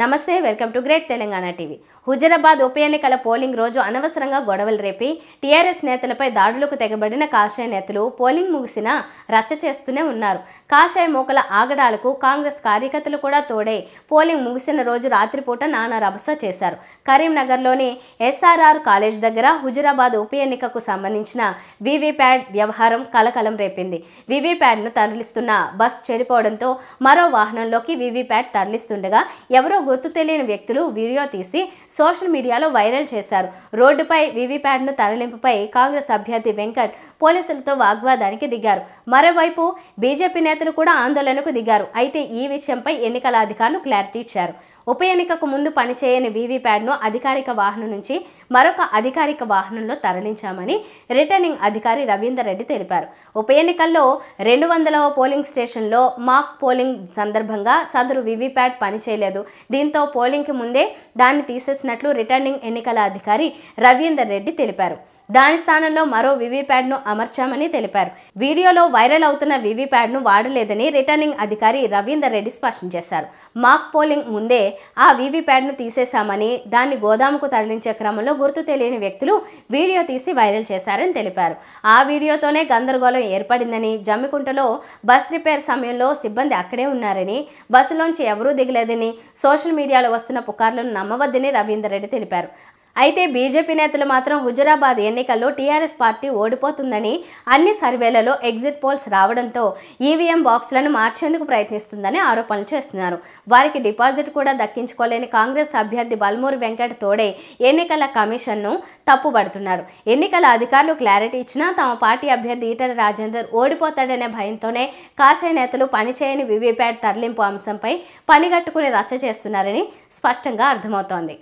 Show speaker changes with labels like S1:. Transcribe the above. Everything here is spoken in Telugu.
S1: నమస్తే welcome to great Telangana TV Huzurabad ఉప ఎన్నికల పోలింగ్ రోజు అనవసరంగా గొడవలు రేపి టీఆర్ఎస్ నేతలపై దాడులకు తెగబడిన కాషాయ నేతలు పోలింగ్ ముగిసిన రచ్చ చేస్తూనే ఉన్నారు కాషాయ మోకల ఆగడాలకు కాంగ్రెస్ కార్యకర్తలు కూడా తోడై పోలింగ్ ముగిసిన రోజు రాత్రిపూట నానా రభస చేశారు కరీంనగర్లోని ఎస్ఆర్ఆర్ కాలేజ్ దగ్గర హుజరాబాద్ ఉప ఎన్నికకు సంబంధించిన వివిప్యాడ్ వ్యవహారం కలకలం రేపింది వీవీప్యాడ్ను తరలిస్తున్న బస్ చెడిపోవడంతో మరో వాహనంలోకి వివిప్యాడ్ తరలిస్తుండగా ఎవరో గుర్తు తెలియని వ్యక్తులు వీడియో తీసి సోషల్ మీడియాలో వైరల్ చేశారు రోడ్డుపై వివిప్యాట్ను తరలింపుపై కాంగ్రెస్ అభ్యర్థి వెంకట్ పోలీసులతో వాగ్వాదానికి దిగారు మరోవైపు బీజేపీ నేతలు కూడా ఆందోళనకు దిగారు అయితే ఈ విషయంపై ఎన్నికల అధికారులు క్లారిటీ ఇచ్చారు ఉప ఎన్నికకు ముందు పనిచేయని వీవీప్యాడ్ను అధికారిక వాహనం నుంచి మరొక అధికారిక వాహనంలో తరలించామని రిటర్నింగ్ అధికారి రవీందర్ రెడ్డి తెలిపారు ఉప ఎన్నికల్లో రెండు వందలవ పోలింగ్ స్టేషన్లో మాక్ పోలింగ్ సందర్భంగా సదరు వీవీప్యాడ్ పనిచేయలేదు దీంతో పోలింగ్కి ముందే దాన్ని తీసేసినట్లు రిటర్నింగ్ ఎన్నికల అధికారి రవీందర్ రెడ్డి తెలిపారు దాని స్థానంలో మరో వివీప్యాడ్ను అమర్చామని తెలిపారు వీడియోలో వైరల్ అవుతున్న వివీప్యాడ్ను వాడలేదని రిటర్నింగ్ అధికారి రవీందర్ రెడ్డి స్పష్టం చేశారు మాక్ పోలింగ్ ముందే ఆ వివీప్యాడ్ను తీసేశామని దాన్ని గోదాముకు తరలించే క్రమంలో గుర్తు తెలియని వ్యక్తులు వీడియో తీసి వైరల్ చేశారని తెలిపారు ఆ వీడియోతోనే గందరగోళం ఏర్పడిందని జమ్మికుంటలో బస్ రిపేర్ సమయంలో సిబ్బంది అక్కడే ఉన్నారని బస్సులోంచి ఎవరూ దిగలేదని సోషల్ మీడియాలో వస్తున్న పుకార్లను నమ్మవద్దని రవీందర్ రెడ్డి తెలిపారు అయితే బీజేపీ నేతలు మాత్రం హుజరాబాద్ ఎన్నికల్లో టీఆర్ఎస్ పార్టీ ఓడిపోతుందని అన్ని సర్వేలలో ఎగ్జిట్ పోల్స్ రావడంతో ఈవీఎం బాక్సులను మార్చేందుకు ప్రయత్నిస్తుందని ఆరోపణలు చేస్తున్నారు వారికి డిపాజిట్ కూడా దక్కించుకోలేని కాంగ్రెస్ అభ్యర్థి బల్మూరి వెంకట్ తోడే ఎన్నికల కమిషన్ను తప్పుబడుతున్నారు ఎన్నికల అధికారులు క్లారిటీ ఇచ్చినా తమ పార్టీ అభ్యర్థి ఈటల రాజేందర్ ఓడిపోతాడనే భయంతోనే కాషాయ నేతలు పనిచేయని వివిప్యాట్ తరలింపు అంశంపై పనిగట్టుకుని రచ్చ చేస్తున్నారని స్పష్టంగా అర్థమవుతోంది